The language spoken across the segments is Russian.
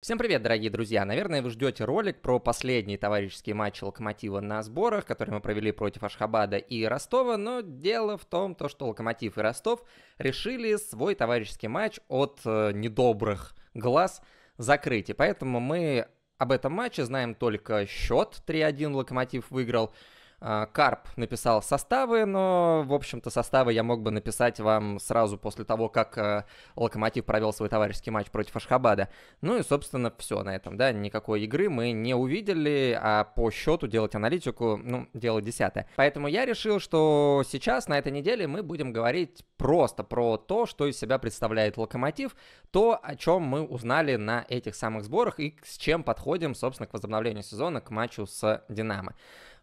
Всем привет, дорогие друзья! Наверное, вы ждете ролик про последний товарищеский матч Локомотива на сборах, который мы провели против Ашхабада и Ростова, но дело в том, то, что Локомотив и Ростов решили свой товарищеский матч от э, недобрых глаз закрыть. И поэтому мы об этом матче знаем только счет 3-1 Локомотив выиграл, а, Карп написал составы, но, в общем-то, составы я мог бы написать вам сразу после того, как э, Локомотив провел свой товарищеский матч против Ашхабада. Ну и, собственно, все на этом, да, никакой игры мы не увидели, а по счету делать аналитику, ну, дело десятое. Поэтому я решил, что сейчас, на этой неделе, мы будем говорить просто про то, что из себя представляет Локомотив, то, о чем мы узнали на этих самых сборах и с чем подходим, собственно, к возобновлению сезона, к матчу с Динамо.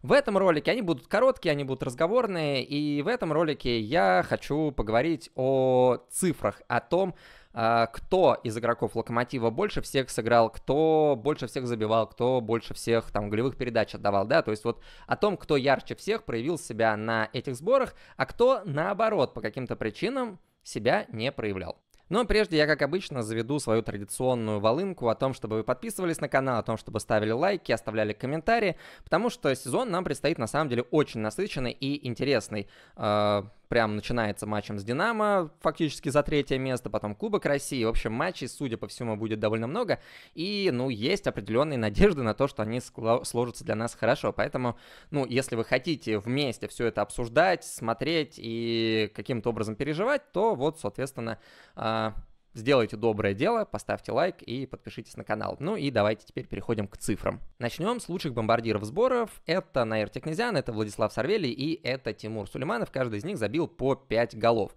В этом ролике они будут короткие, они будут разговорные, и в этом ролике я хочу поговорить о цифрах, о том, а, кто из игроков Локомотива больше всех сыграл, кто больше всех забивал, кто больше всех там голевых передач отдавал, да, то есть вот о том, кто ярче всех проявил себя на этих сборах, а кто наоборот по каким-то причинам себя не проявлял. Но прежде я, как обычно, заведу свою традиционную волынку о том, чтобы вы подписывались на канал, о том, чтобы ставили лайки, оставляли комментарии, потому что сезон нам предстоит на самом деле очень насыщенный и интересный. А, прям начинается матчем с «Динамо», фактически за третье место, потом Кубок России. В общем, матчей, судя по всему, будет довольно много. И, ну, есть определенные надежды на то, что они сложатся для нас хорошо. Поэтому, ну, если вы хотите вместе все это обсуждать, смотреть и каким-то образом переживать, то вот, соответственно, а, сделайте доброе дело, поставьте лайк и подпишитесь на канал. Ну и давайте теперь переходим к цифрам. Начнем с лучших бомбардиров сборов. Это Наир Технезян, это Владислав Сарвели и это Тимур Сулейманов. Каждый из них забил по 5 голов.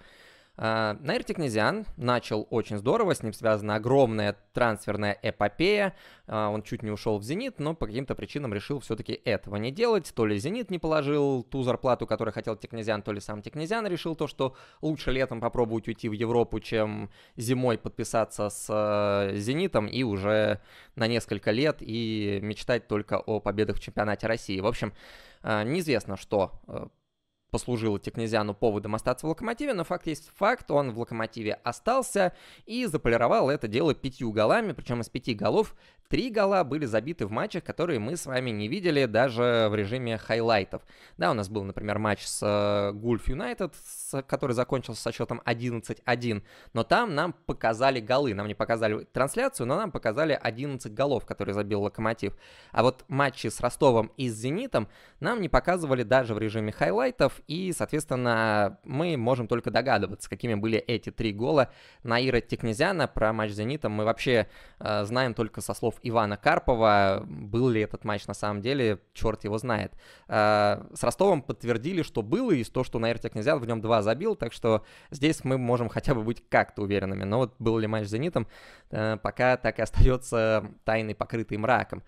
А, Наир Тикнезиан начал очень здорово, с ним связана огромная трансферная эпопея. А, он чуть не ушел в «Зенит», но по каким-то причинам решил все-таки этого не делать. То ли «Зенит» не положил ту зарплату, которую хотел Тикнезиан, то ли сам Тикнезиан решил то, что лучше летом попробовать уйти в Европу, чем зимой подписаться с а, «Зенитом» и уже на несколько лет и мечтать только о победах в чемпионате России. В общем, неизвестно, что послужило Текнезиану поводом остаться в Локомотиве, но факт есть факт, он в Локомотиве остался и заполировал это дело пятью голами, причем из пяти голов три гола были забиты в матчах, которые мы с вами не видели даже в режиме хайлайтов. Да, у нас был, например, матч с э, Гульф Юнайтед, который закончился со счетом 11-1, но там нам показали голы, нам не показали трансляцию, но нам показали 11 голов, которые забил Локомотив. А вот матчи с Ростовом и с Зенитом нам не показывали даже в режиме хайлайтов, и, соответственно, мы можем только догадываться, какими были эти три гола Наира Текнезяна. Про матч с «Зенитом» мы вообще э, знаем только со слов Ивана Карпова. Был ли этот матч на самом деле, черт его знает. Э, с Ростовом подтвердили, что было, и то, что Наир Текнезян в нем два забил, так что здесь мы можем хотя бы быть как-то уверенными. Но вот был ли матч с «Зенитом», э, пока так и остается тайной, покрытой мраком.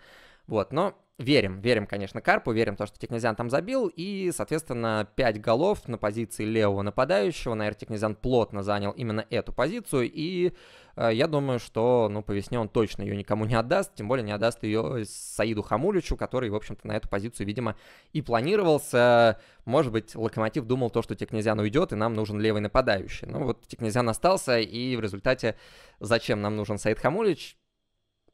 Вот, но верим, верим, конечно, Карпу, верим то, что Технезян там забил, и, соответственно, 5 голов на позиции левого нападающего, наверное, Технезян плотно занял именно эту позицию, и э, я думаю, что, ну, по весне он точно ее никому не отдаст, тем более не отдаст ее Саиду Хамуличу, который, в общем-то, на эту позицию, видимо, и планировался. Может быть, Локомотив думал то, что Технезян уйдет, и нам нужен левый нападающий. но ну вот Технезян остался, и в результате зачем нам нужен Саид Хамулич?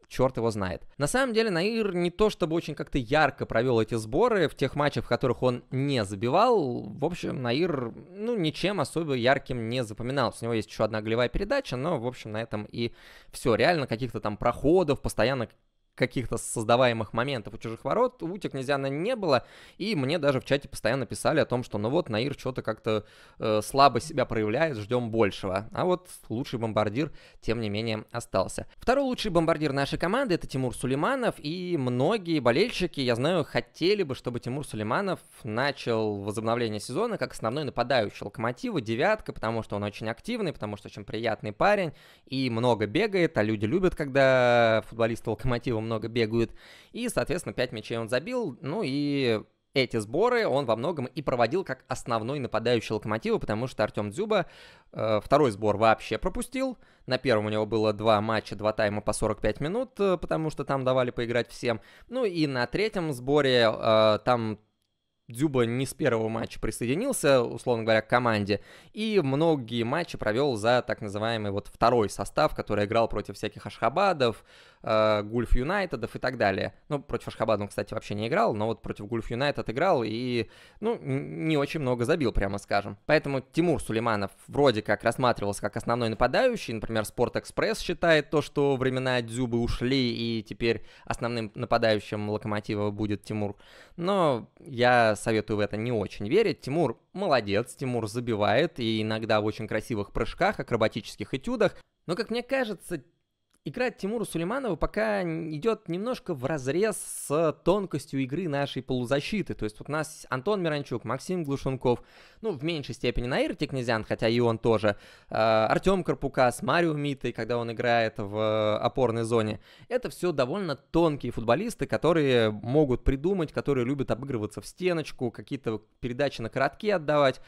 черт его знает. На самом деле Наир не то чтобы очень как-то ярко провел эти сборы в тех матчах, в которых он не забивал. В общем, Наир, ну, ничем особо ярким не запоминался. У него есть еще одна голевая передача, но, в общем, на этом и все. Реально каких-то там проходов, постоянно каких-то создаваемых моментов у чужих ворот, у Тикнезиана не было, и мне даже в чате постоянно писали о том, что ну вот Наир что-то как-то э, слабо себя проявляет, ждем большего. А вот лучший бомбардир, тем не менее, остался. Второй лучший бомбардир нашей команды это Тимур Сулейманов, и многие болельщики, я знаю, хотели бы, чтобы Тимур Сулейманов начал возобновление сезона как основной нападающий локомотива, девятка, потому что он очень активный, потому что очень приятный парень, и много бегает, а люди любят, когда футболисты локомотива много бегают. И, соответственно, 5 мячей он забил. Ну и эти сборы он во многом и проводил как основной нападающий локомотива, потому что Артем Дзюба э, второй сбор вообще пропустил. На первом у него было два матча, два тайма по 45 минут, э, потому что там давали поиграть всем. Ну и на третьем сборе э, там Дзюба не с первого матча присоединился, условно говоря, к команде, и многие матчи провел за так называемый вот второй состав, который играл против всяких Ашхабадов, Э, Гульф Юнайтедов и так далее. Ну, против Ашхабада он, кстати, вообще не играл, но вот против Гульф Юнайтед играл и, ну, не очень много забил, прямо скажем. Поэтому Тимур Сулейманов вроде как рассматривался как основной нападающий. Например, Спортэкспресс считает то, что времена Дзюбы ушли, и теперь основным нападающим Локомотива будет Тимур. Но я советую в это не очень верить. Тимур молодец, Тимур забивает, и иногда в очень красивых прыжках, акробатических этюдах. Но, как мне кажется, игра Тимура Сулейманова пока идет немножко в разрез с тонкостью игры нашей полузащиты. То есть вот у нас Антон Миранчук, Максим Глушенков, ну, в меньшей степени Наир Текнезян, хотя и он тоже, э, а, Артем Карпукас, Марио Митой, когда он играет в э, опорной зоне. Это все довольно тонкие футболисты, которые могут придумать, которые любят обыгрываться в стеночку, какие-то передачи на коротке отдавать.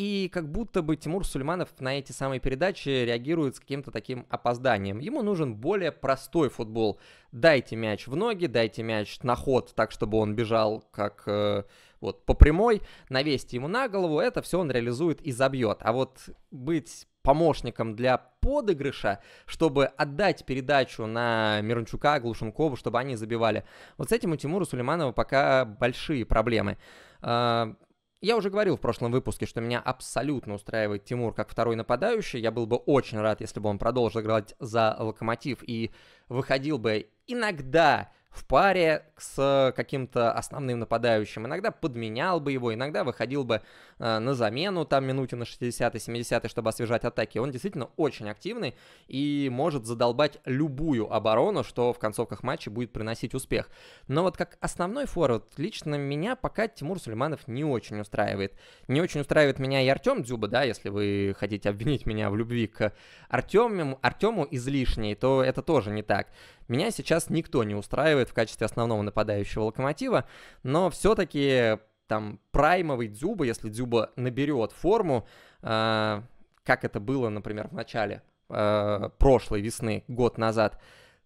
И как будто бы Тимур Сульманов на эти самые передачи реагирует с каким-то таким опозданием. Ему нужен более простой футбол. Дайте мяч в ноги, дайте мяч на ход, так чтобы он бежал как э, вот по прямой, навесьте ему на голову. Это все он реализует и забьет. А вот быть помощником для подыгрыша, чтобы отдать передачу на Мирончука, Глушенкову, чтобы они забивали. Вот с этим у Тимура Сулейманова пока большие проблемы. А, я уже говорил в прошлом выпуске, что меня абсолютно устраивает Тимур как второй нападающий. Я был бы очень рад, если бы он продолжил играть за Локомотив и выходил бы иногда в паре с э, каким-то основным нападающим. Иногда подменял бы его, иногда выходил бы э, на замену там минуте на 60-70, чтобы освежать атаки. Он действительно очень активный и может задолбать любую оборону, что в концовках матча будет приносить успех. Но вот как основной форвард лично меня пока Тимур Сулейманов не очень устраивает. Не очень устраивает меня и Артем Дзюба, да, если вы хотите обвинить меня в любви к Артему, Артему излишней, то это тоже не так. Меня сейчас никто не устраивает в качестве основного нападающего локомотива, но все-таки там праймовый Дзюба, если Дзюба наберет форму, э, как это было, например, в начале э, прошлой весны, год назад,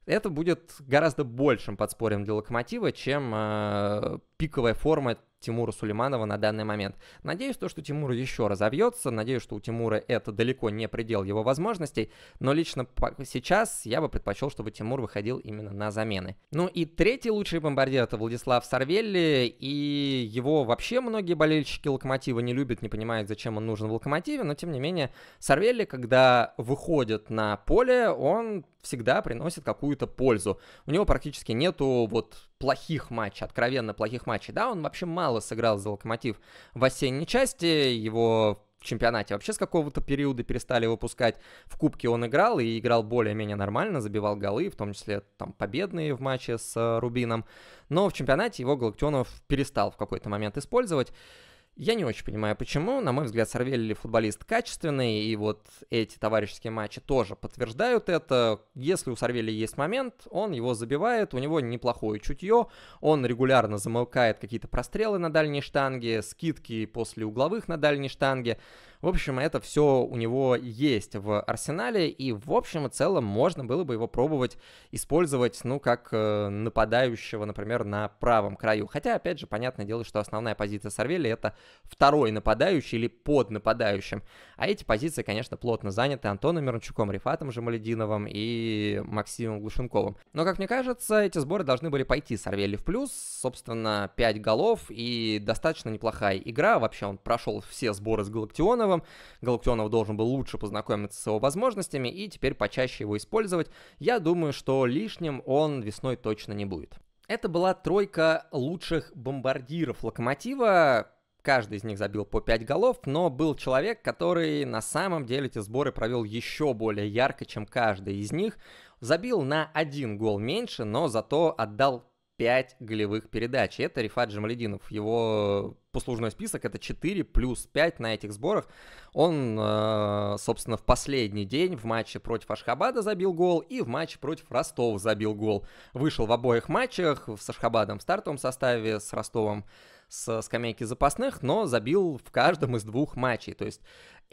это будет гораздо большим подспорьем для Локомотива, чем э, пиковая форма Тимура Сулейманова на данный момент. Надеюсь, то, что Тимур еще разобьется. надеюсь, что у Тимура это далеко не предел его возможностей, но лично сейчас я бы предпочел, чтобы Тимур выходил именно на замены. Ну и третий лучший бомбардир это Владислав Сарвелли, и его вообще многие болельщики Локомотива не любят, не понимают, зачем он нужен в Локомотиве, но тем не менее Сарвелли, когда выходит на поле, он всегда приносит какую-то пользу. У него практически нету вот плохих матчей, откровенно плохих матчей. Да, он вообще мало сыграл за Локомотив в осенней части, его в чемпионате вообще с какого-то периода перестали выпускать. В Кубке он играл и играл более-менее нормально, забивал голы, в том числе там победные в матче с э, Рубином. Но в чемпионате его Галактионов перестал в какой-то момент использовать. Я не очень понимаю, почему. На мой взгляд, Сарвелли футболист качественный, и вот эти товарищеские матчи тоже подтверждают это. Если у Сарвелли есть момент, он его забивает, у него неплохое чутье, он регулярно замыкает какие-то прострелы на дальней штанге, скидки после угловых на дальней штанге. В общем, это все у него есть в арсенале, и в общем и целом можно было бы его пробовать использовать, ну, как э, нападающего, например, на правом краю. Хотя, опять же, понятное дело, что основная позиция Сарвели это второй нападающий или под нападающим. А эти позиции, конечно, плотно заняты Антоном Мирончуком, Рифатом Жамалединовым и Максимом Глушенковым. Но, как мне кажется, эти сборы должны были пойти Сарвели в плюс. Собственно, 5 голов и достаточно неплохая игра. Вообще он прошел все сборы с Галактионовым. Галактионовым. Галактионов должен был лучше познакомиться с его возможностями и теперь почаще его использовать. Я думаю, что лишним он весной точно не будет. Это была тройка лучших бомбардиров локомотива, Каждый из них забил по 5 голов, но был человек, который на самом деле эти сборы провел еще более ярко, чем каждый из них. Забил на один гол меньше, но зато отдал 5 голевых передач. Это Рифат Джамалединов. Его послужной список это 4 плюс 5 на этих сборах. Он, э, собственно, в последний день в матче против Ашхабада забил гол и в матче против Ростова забил гол. Вышел в обоих матчах с Ашхабадом в стартовом составе, с Ростовом с скамейки запасных, но забил в каждом из двух матчей. То есть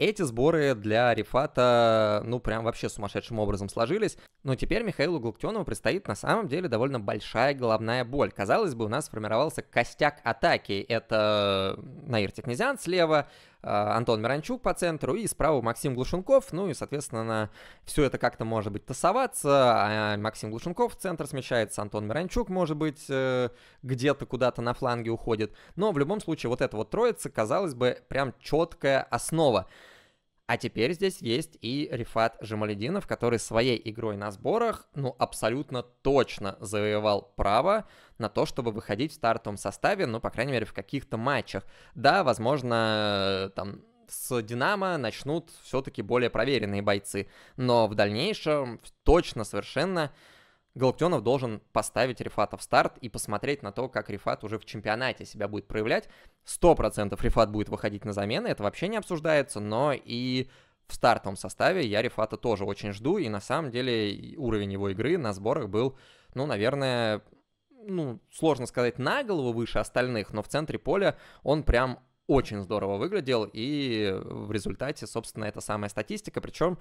эти сборы для Рифата, ну, прям вообще сумасшедшим образом сложились. Но теперь Михаилу Глуктенову предстоит на самом деле довольно большая головная боль. Казалось бы, у нас сформировался костяк атаки. Это э, Наир Технезян слева, а, Антон Миранчук по центру, и справа Максим Глушенков, ну и, соответственно, все это как-то может быть тасоваться, а Максим Глушенков в центр смещается, Антон Миранчук, может быть, э, где-то куда-то на фланге уходит, но в любом случае вот эта вот троица, казалось бы, прям четкая основа. А теперь здесь есть и Рифат Жамалединов, который своей игрой на сборах, ну, абсолютно точно завоевал право на то, чтобы выходить в стартовом составе, ну, по крайней мере, в каких-то матчах. Да, возможно, там с «Динамо» начнут все-таки более проверенные бойцы, но в дальнейшем точно совершенно Галактионов должен поставить Рифата в старт и посмотреть на то, как Рифат уже в чемпионате себя будет проявлять. 100% Рифат будет выходить на замены, это вообще не обсуждается, но и в стартовом составе я Рифата тоже очень жду, и на самом деле уровень его игры на сборах был, ну, наверное, ну, сложно сказать, на голову выше остальных, но в центре поля он прям очень здорово выглядел, и в результате, собственно, эта самая статистика, причем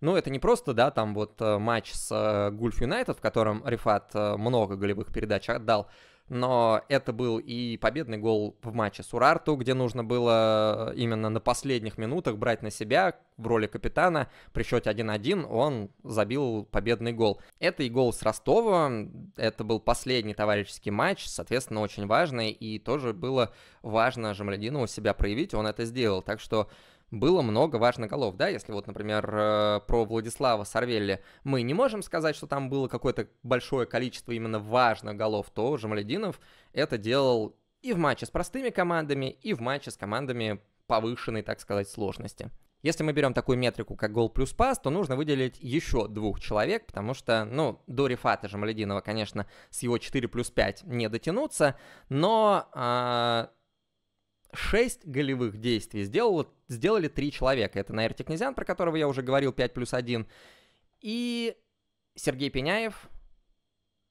ну, это не просто, да, там вот э, матч с э, Гульф Юнайтед, в котором Рифат э, много голевых передач отдал, но это был и победный гол в матче с Урарту, где нужно было именно на последних минутах брать на себя в роли капитана. При счете 1-1 он забил победный гол. Это и гол с Ростова, это был последний товарищеский матч, соответственно, очень важный, и тоже было важно Жамлядину себя проявить, он это сделал. Так что было много важных голов, да, если вот, например, э, про Владислава Сарвелли мы не можем сказать, что там было какое-то большое количество именно важных голов, то Жамалединов это делал и в матче с простыми командами, и в матче с командами повышенной, так сказать, сложности. Если мы берем такую метрику, как гол плюс пас, то нужно выделить еще двух человек, потому что, ну, до Рифата Жамалединова, конечно, с его 4 плюс 5 не дотянуться, но э, 6 голевых действий сделало, сделали 3 человека. Это Наир Технезян, про которого я уже говорил, 5 плюс 1. И Сергей Пеняев,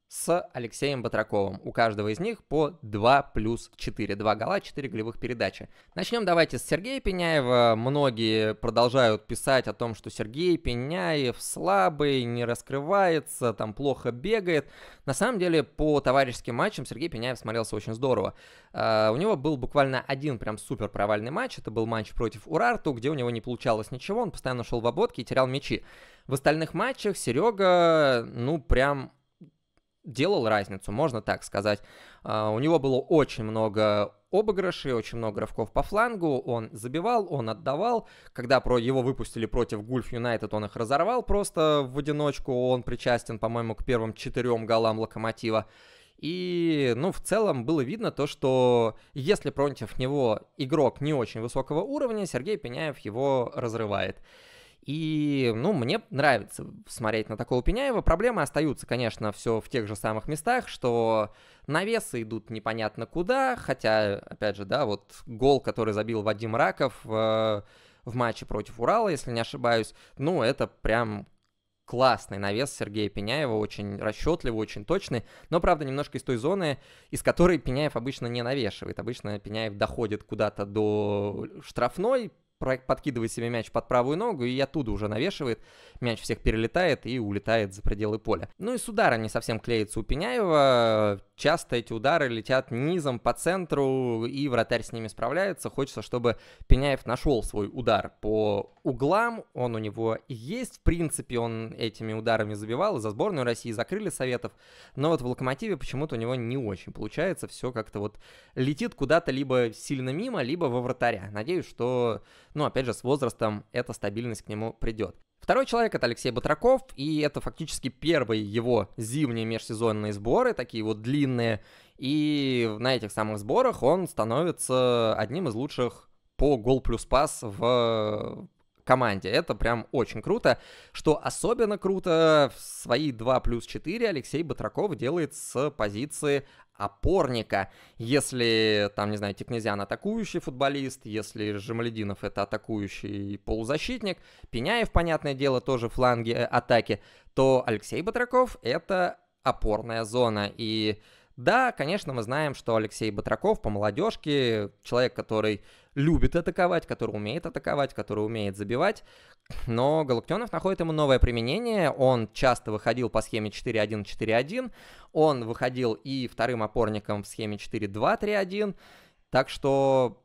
с Алексеем Батраковым. У каждого из них по 2 плюс 4. 2 гола, 4 голевых передачи. Начнем давайте с Сергея Пеняева. Многие продолжают писать о том, что Сергей Пеняев слабый, не раскрывается, там плохо бегает. На самом деле по товарищеским матчам Сергей Пеняев смотрелся очень здорово. А, у него был буквально один прям супер провальный матч. Это был матч против Урарту, где у него не получалось ничего. Он постоянно шел в ободке и терял мячи. В остальных матчах Серега, ну, прям делал разницу, можно так сказать. А, у него было очень много обыгрышей, очень много рывков по флангу, он забивал, он отдавал. Когда про его выпустили против Гульф Юнайтед, он их разорвал просто в одиночку, он причастен, по-моему, к первым четырем голам Локомотива. И, ну, в целом было видно то, что если против него игрок не очень высокого уровня, Сергей Пеняев его разрывает. И, ну, мне нравится смотреть на такого Пеняева. Проблемы остаются, конечно, все в тех же самых местах, что навесы идут непонятно куда, хотя, опять же, да, вот гол, который забил Вадим Раков э, в матче против Урала, если не ошибаюсь, ну, это прям классный навес Сергея Пеняева, очень расчетливый, очень точный, но, правда, немножко из той зоны, из которой Пеняев обычно не навешивает. Обычно Пеняев доходит куда-то до штрафной, подкидывает себе мяч под правую ногу и оттуда уже навешивает. Мяч всех перелетает и улетает за пределы поля. Ну и с удара не совсем клеится у Пеняева. Часто эти удары летят низом по центру, и вратарь с ними справляется. Хочется, чтобы Пеняев нашел свой удар по углам. Он у него есть, в принципе, он этими ударами забивал. за сборную России закрыли советов. Но вот в Локомотиве почему-то у него не очень получается. Все как-то вот летит куда-то либо сильно мимо, либо во вратаря. Надеюсь, что но ну, опять же, с возрастом эта стабильность к нему придет. Второй человек это Алексей Батраков, и это фактически первые его зимние межсезонные сборы, такие вот длинные. И на этих самых сборах он становится одним из лучших по гол плюс пас в команде. Это прям очень круто. Что особенно круто, свои 2 плюс 4 Алексей Батраков делает с позиции опорника. Если, там, не знаю, Тикнезиан атакующий футболист, если Жемалединов это атакующий полузащитник, Пеняев, понятное дело, тоже фланги э, атаки, то Алексей Батраков это опорная зона. И да, конечно, мы знаем, что Алексей Батраков по молодежке, человек, который любит атаковать, который умеет атаковать, который умеет забивать, но Галактионов находит ему новое применение, он часто выходил по схеме 4-1-4-1, он выходил и вторым опорником в схеме 4-2-3-1, так что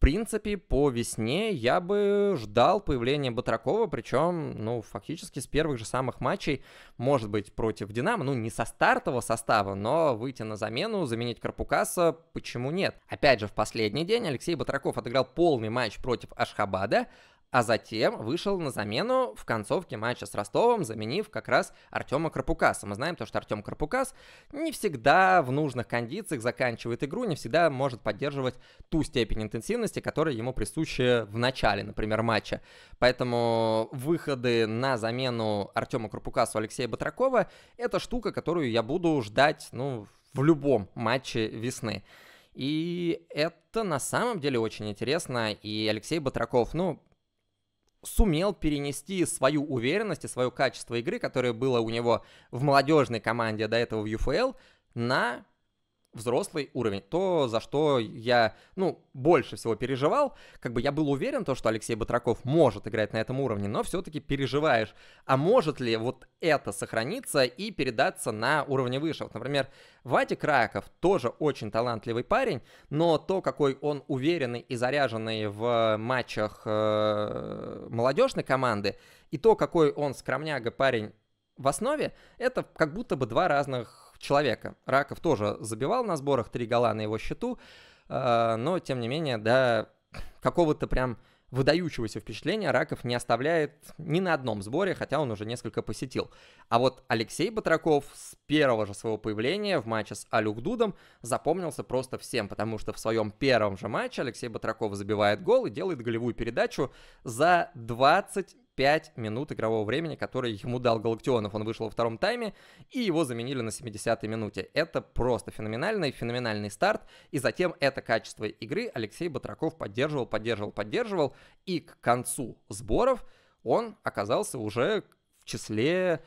принципе, по весне я бы ждал появления Батракова, причем, ну, фактически с первых же самых матчей, может быть, против Динамо, ну, не со стартового состава, но выйти на замену, заменить Карпукаса, почему нет? Опять же, в последний день Алексей Батраков отыграл полный матч против Ашхабада, а затем вышел на замену в концовке матча с Ростовом, заменив как раз Артема Карпукаса. Мы знаем то, что Артем Карпукас не всегда в нужных кондициях заканчивает игру, не всегда может поддерживать ту степень интенсивности, которая ему присуща в начале, например, матча. Поэтому выходы на замену Артема Карпукаса у Алексея Батракова — это штука, которую я буду ждать, ну, в любом матче весны. И это на самом деле очень интересно. И Алексей Батраков, ну, сумел перенести свою уверенность и свое качество игры, которое было у него в молодежной команде до этого в UFL, на взрослый уровень. То, за что я, ну, больше всего переживал, как бы я был уверен, то, что Алексей Батраков может играть на этом уровне, но все-таки переживаешь, а может ли вот это сохраниться и передаться на уровне выше. Вот, например, Вадик Раков тоже очень талантливый парень, но то, какой он уверенный и заряженный в матчах э, молодежной команды, и то, какой он скромняга парень в основе, это как будто бы два разных человека. Раков тоже забивал на сборах три гола на его счету, э, но, тем не менее, до какого-то прям выдающегося впечатления Раков не оставляет ни на одном сборе, хотя он уже несколько посетил. А вот Алексей Батраков с первого же своего появления в матче с Алюк Дудом запомнился просто всем, потому что в своем первом же матче Алексей Батраков забивает гол и делает голевую передачу за 20 5 минут игрового времени, которые ему дал Галактионов. Он вышел во втором тайме, и его заменили на 70-й минуте. Это просто феноменальный, феноменальный старт. И затем это качество игры Алексей Батраков поддерживал, поддерживал, поддерживал. И к концу сборов он оказался уже в числе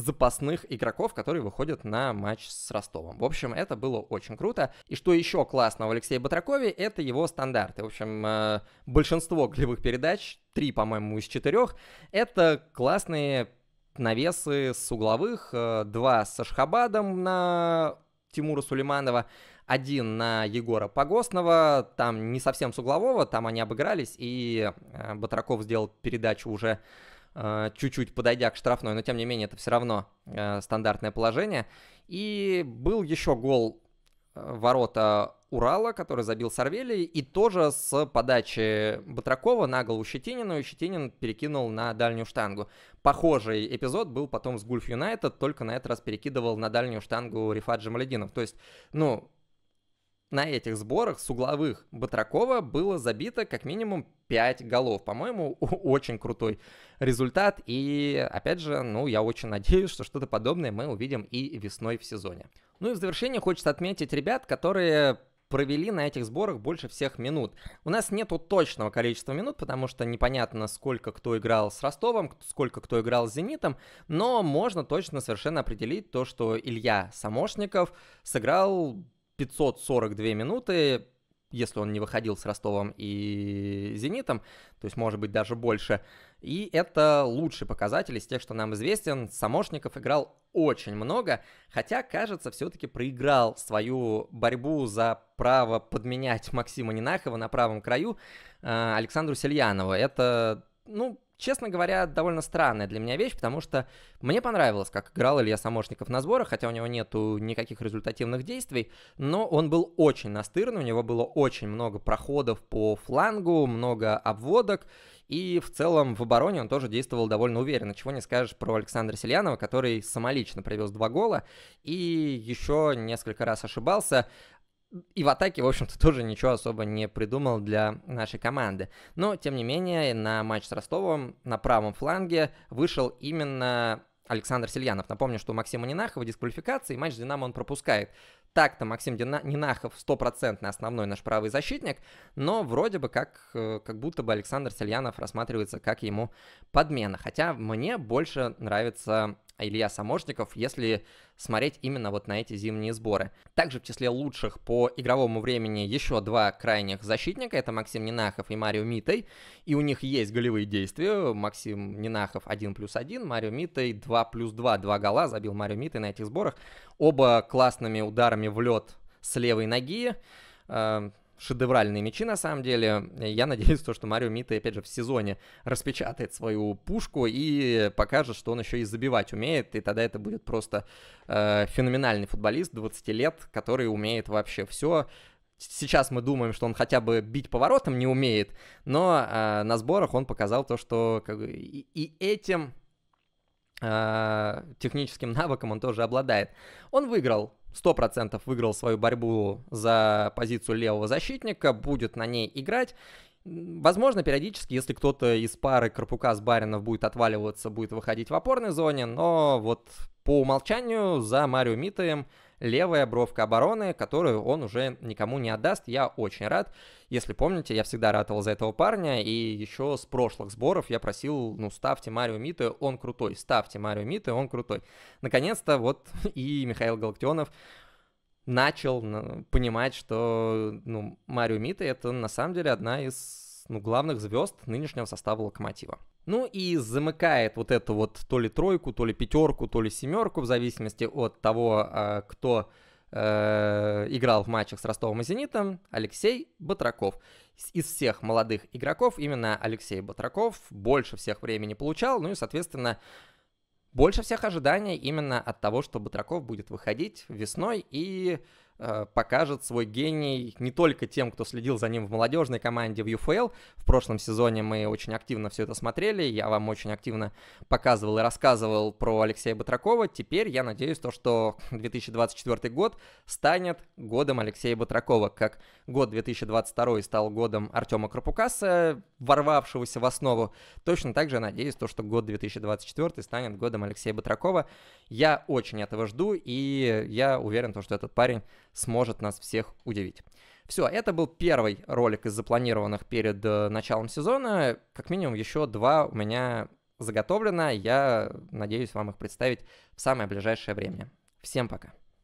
запасных игроков, которые выходят на матч с Ростовом. В общем, это было очень круто. И что еще классно у Алексея Батракови, это его стандарты. В общем, э, большинство голевых передач, три, по-моему, из четырех, это классные навесы с угловых, э, два с Ашхабадом на Тимура Сулейманова, один на Егора Погостного. там не совсем с углового, там они обыгрались, и э, Батраков сделал передачу уже Э, чуть-чуть подойдя к штрафной, но тем не менее это все равно э, стандартное положение. И был еще гол э, ворота Урала, который забил Сарвелий, и тоже с подачи Батракова на голову Щетинину, и Щетинин перекинул на дальнюю штангу. Похожий эпизод был потом с Гульф Юнайтед, только на этот раз перекидывал на дальнюю штангу Рифат Джамалединов. То есть, ну, на этих сборах с угловых Батракова было забито как минимум 5 голов. По-моему, очень крутой результат. И, опять же, ну, я очень надеюсь, что что-то подобное мы увидим и весной в сезоне. Ну и в завершение хочется отметить ребят, которые провели на этих сборах больше всех минут. У нас нету точного количества минут, потому что непонятно, сколько кто играл с Ростовом, сколько кто играл с Зенитом, но можно точно совершенно определить то, что Илья Самошников сыграл 542 минуты, если он не выходил с Ростовом и Зенитом, то есть, может быть, даже больше. И это лучший показатель из тех, что нам известен. Самошников играл очень много, хотя, кажется, все-таки проиграл свою борьбу за право подменять Максима Нинахова на правом краю э, Александру Сельянову. Это, ну, честно говоря, довольно странная для меня вещь, потому что мне понравилось, как играл Илья Самошников на сборах, хотя у него нету никаких результативных действий, но он был очень настырный, у него было очень много проходов по флангу, много обводок, и в целом в обороне он тоже действовал довольно уверенно, чего не скажешь про Александра Селянова, который самолично привез два гола и еще несколько раз ошибался и в атаке, в общем-то, тоже ничего особо не придумал для нашей команды. Но, тем не менее, на матч с Ростовом на правом фланге вышел именно Александр Сельянов. Напомню, что у Максима Нинахова дисквалификации, матч с «Динамо» он пропускает. Так-то Максим Дина... Нинахов стопроцентный основной наш правый защитник, но вроде бы как, э, как будто бы Александр Сельянов рассматривается как ему подмена. Хотя мне больше нравится а, Илья Саможников, если смотреть именно вот на эти зимние сборы. Также в числе лучших по игровому времени еще два крайних защитника, это Максим Нинахов и Марио Митой, и у них есть голевые действия, Максим Нинахов 1 плюс 1, Марио Митой 2 плюс 2, два гола забил Марио Митой на этих сборах, оба классными ударами в лед с левой ноги, эм, шедевральные мечи на самом деле. Я надеюсь, то, что Марио Мита, опять же, в сезоне распечатает свою пушку и покажет, что он еще и забивать умеет, и тогда это будет просто э, феноменальный футболист 20 лет, который умеет вообще все. Сейчас мы думаем, что он хотя бы бить поворотом не умеет, но э, на сборах он показал то, что как, и, и этим э, техническим навыком он тоже обладает. Он выиграл 100% выиграл свою борьбу за позицию левого защитника, будет на ней играть. Возможно, периодически, если кто-то из пары Карпука с Баринов будет отваливаться, будет выходить в опорной зоне, но вот по умолчанию за Марио Митаем левая бровка обороны, которую он уже никому не отдаст. Я очень рад. Если помните, я всегда ратовал за этого парня, и еще с прошлых сборов я просил, ну, ставьте Марио Миты, он крутой, ставьте Марио Миты, он крутой. Наконец-то вот и Михаил Галактионов начал ну, понимать, что, ну, Марио Миты это на самом деле одна из ну, главных звезд нынешнего состава Локомотива. Ну и замыкает вот эту вот то ли тройку, то ли пятерку, то ли семерку, в зависимости от того, а, кто э, играл в матчах с Ростовом и Зенитом, Алексей Батраков. Из всех молодых игроков именно Алексей Батраков больше всех времени получал, ну и, соответственно, больше всех ожиданий именно от того, что Батраков будет выходить весной и Э, покажет свой гений не только тем, кто следил за ним в молодежной команде в UFL. В прошлом сезоне мы очень активно все это смотрели, я вам очень активно показывал и рассказывал про Алексея Батракова. Теперь я надеюсь, то, что 2024 год станет годом Алексея Батракова, как год 2022 стал годом Артема Крапукаса, ворвавшегося в основу. Точно так же я надеюсь, то, что год 2024 станет годом Алексея Батракова. Я очень этого жду, и я уверен, то, что этот парень сможет нас всех удивить. Все, это был первый ролик из запланированных перед э, началом сезона. Как минимум еще два у меня заготовлено. Я надеюсь вам их представить в самое ближайшее время. Всем пока.